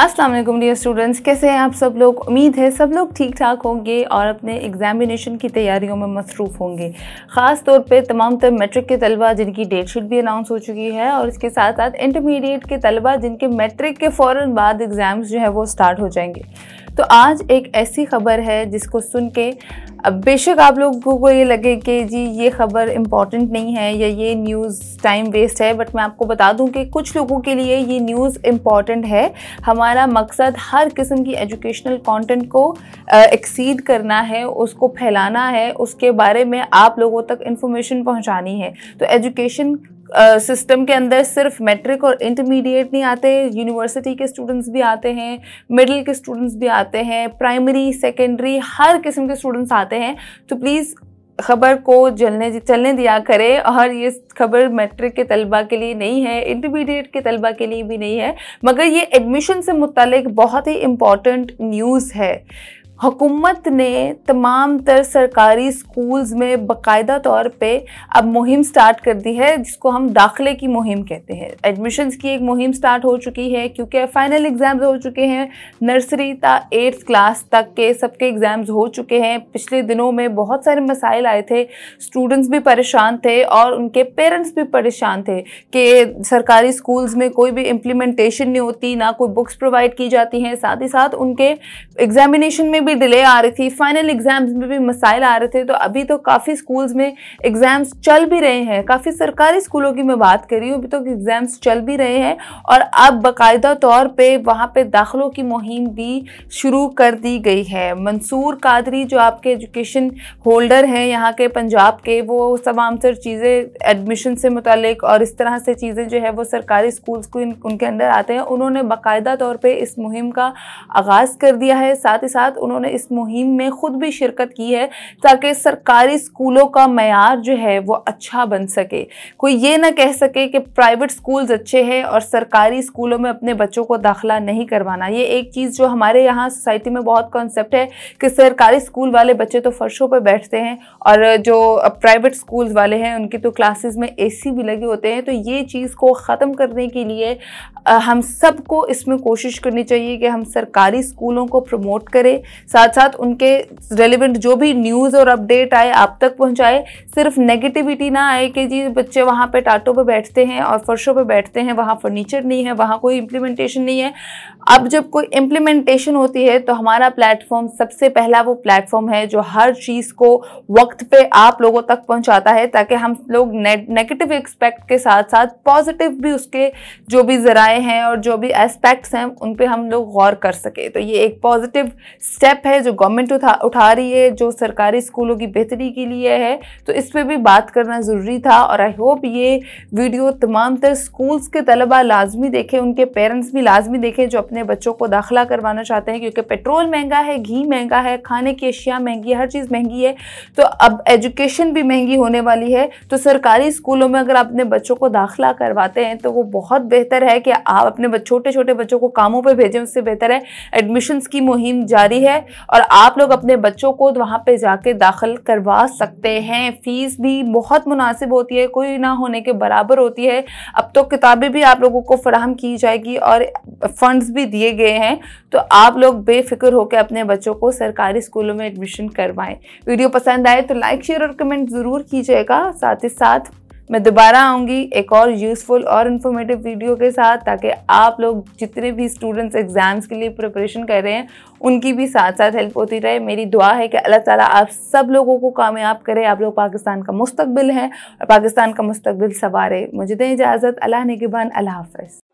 अस्सलाम वालेकुम dear students कैसे हैं आप सब लोग उम्मीद है सब लोग ठीक ठाक होंगे और अपने एग्जामिनेशन की तैयारियों में मसरूफ़ होंगे ख़ास तौर पे तमाम तर मेट्रिक के तलबा जिनकी डेट शीट भी अनाउंस हो चुकी है और इसके साथ साथ इंटरमीडिएट के तलबा जिनके मेट्रिक के फ़ौर बाद एग्ज़ाम्स जो है वो स्टार्ट हो जाएंगे तो आज एक ऐसी खबर है जिसको सुन के अब बेशक आप लोगों को ये लगे कि जी ये खबर इम्पॉर्टेंट नहीं है या ये न्यूज़ टाइम वेस्ट है बट मैं आपको बता दूं कि कुछ लोगों के लिए ये न्यूज़ इम्पॉर्टेंट है हमारा मकसद हर किस्म की एजुकेशनल कंटेंट को एक्सीड करना है उसको फैलाना है उसके बारे में आप लोगों तक इन्फॉर्मेशन पहुंचानी है तो एजुकेशन सिस्टम uh, के अंदर सिर्फ मेट्रिक और इंटरमीडिएट नहीं आते यूनिवर्सिटी के स्टूडेंट्स भी आते हैं मिडिल के स्टूडेंट्स भी आते हैं प्राइमरी सेकेंडरी हर किस्म के स्टूडेंट्स आते हैं तो प्लीज़ खबर को जलने चलने दिया करें और ये खबर मैट्रिक के तलबा के लिए नहीं है इंटरमीडिएट के तलबा के लिए भी नहीं है मगर ये एडमिशन से मुतल बहुत ही इम्पॉर्टेंट न्यूज़ है हुकूमत ने तमाम तर सरकारी स्कूल्स में बकायदा तौर पे अब मुहिम स्टार्ट कर दी है जिसको हम दाखिले की मुहिम कहते हैं एडमिशन्स की एक मुहिम स्टार्ट हो चुकी है क्योंकि फाइनल एग्ज़ाम्स हो चुके हैं नर्सरी ता एट्थ क्लास तक के सबके एग्ज़ाम्स हो चुके हैं पिछले दिनों में बहुत सारे मसाइल आए थे स्टूडेंट्स भी परेशान थे और उनके पेरेंट्स भी परेशान थे कि सरकारी स्कूल्स में कोई भी इम्प्लीमेंटेशन नहीं होती ना कोई बुक्स प्रोवाइड की जाती हैं साथ ही साथ उनके एग्ज़ामिनेशन में भी भी डिले आ रही थी फाइनल एग्ज़ाम्स में भी मसाइल आ रहे थे तो अभी तो काफ़ी स्कूल्स में एग्ज़ाम्स चल भी रहे हैं काफ़ी सरकारी स्कूलों की मैं बात कर रही हूँ अभी तो एग्ज़ाम्स चल भी रहे हैं और अब बाकायदा तौर पर वहाँ पर दाखिलों की मुहिम भी शुरू कर दी गई है मंसूर कादरी जो आपके एजुकेशन होल्डर हैं यहाँ के पंजाब के वो तमाम सर चीज़ें एडमिशन से मतलब और इस तरह से चीज़ें जो है वो सरकारी स्कूल्स को इन, उनके अंदर आते हैं उन्होंने बाकायदा तौर पर इस मुहिम का आगाज़ कर दिया है साथ ही साथ उन्होंने उन्होंने इस मुहिम में ख़ुद भी शिरकत की है ताकि सरकारी स्कूलों का मैार जो है वो अच्छा बन सके कोई ये ना कह सके कि प्राइवेट स्कूल्स अच्छे हैं और सरकारी स्कूलों में अपने बच्चों को दाखिला नहीं करवाना ये एक चीज़ जो हमारे यहाँ सोसाइटी में बहुत कॉन्सेप्ट है कि सरकारी स्कूल वाले बच्चे तो फर्शों पर बैठते हैं और जो प्राइवेट स्कूल्स वाले हैं उनकी तो क्लासेस में एसी भी लगे होते हैं तो ये चीज़ को ख़त्म करने के लिए हम सबको इसमें कोशिश करनी चाहिए कि हम सरकारी स्कूलों को प्रमोट करें साथ साथ उनके रेलिवेंट जो भी न्यूज़ और अपडेट आए आप तक पहुंचाए सिर्फ नेगेटिविटी ना आए कि जी बच्चे वहाँ पे टाटों पे बैठते हैं और फर्शों पे बैठते हैं वहाँ फर्नीचर नहीं है वहाँ कोई इम्प्लीमेंटेशन नहीं है अब जब कोई इम्प्लीमेंटेशन होती है तो हमारा प्लेटफॉर्म सबसे पहला वो प्लेटफॉर्म है जो हर चीज़ को वक्त पर आप लोगों तक पहुँचाता है ताकि हम लोग नेगेटिव एक्सपेक्ट के साथ साथ पॉजिटिव भी उसके जो भी ज़रा आए हैं और जो भी एस्पेक्ट्स हैं उन पे हम लोग गौर कर सके तो ये एक पॉजिटिव स्टेप है जो गवर्नमेंट उठा उठा रही है जो सरकारी स्कूलों की बेहतरी के लिए है तो इस पर भी बात करना ज़रूरी था और आई होप ये वीडियो तमाम तर स्कूल्स के तलबा लाजमी देखें उनके पेरेंट्स भी लाजमी देखें जो अपने बच्चों को दाखिला करवाना चाहते हैं क्योंकि पेट्रोल महंगा है घी महंगा है खाने की अशिया महंगी है हर चीज़ महंगी है तो अब एजुकेशन भी महंगी होने वाली है तो सरकारी स्कूलों में अगर अपने बच्चों को दाखिला करवाते हैं तो वो बहुत बेहतर है कि आप अपने छोटे छोटे बच्चों को कामों पर भेजें उससे बेहतर है एडमिशन्स की मुहिम जारी है और आप लोग अपने बच्चों को वहाँ पर जाके दाखिल करवा सकते हैं फ़ीस भी बहुत मुनासिब होती है कोई ना होने के बराबर होती है अब तो किताबें भी आप लोगों को फराहम की जाएगी और फंड्स भी दिए गए हैं तो आप लोग बेफिक्र होकर अपने बच्चों को सरकारी स्कूलों में एडमिशन करवाएं वीडियो पसंद आए तो लाइक शेयर और कमेंट ज़रूर कीजिएगा साथ ही साथ मैं दोबारा आऊँगी एक और यूज़फुल और इन्फॉर्मेटिव वीडियो के साथ ताकि आप लोग जितने भी स्टूडेंट्स एग्ज़ाम्स के लिए प्रिपरेशन कर रहे हैं उनकी भी साथ साथ हेल्प होती रहे मेरी दुआ है कि अल्लाह ताला आप सब लोगों को कामयाब करे आप लोग पाकिस्तान का मुस्तबिल हैं और पाकिस्तान का मुस्तबिल सवारे मुझे दें इजाज़त अल्लाह ने गिबान अल्लाह हाफ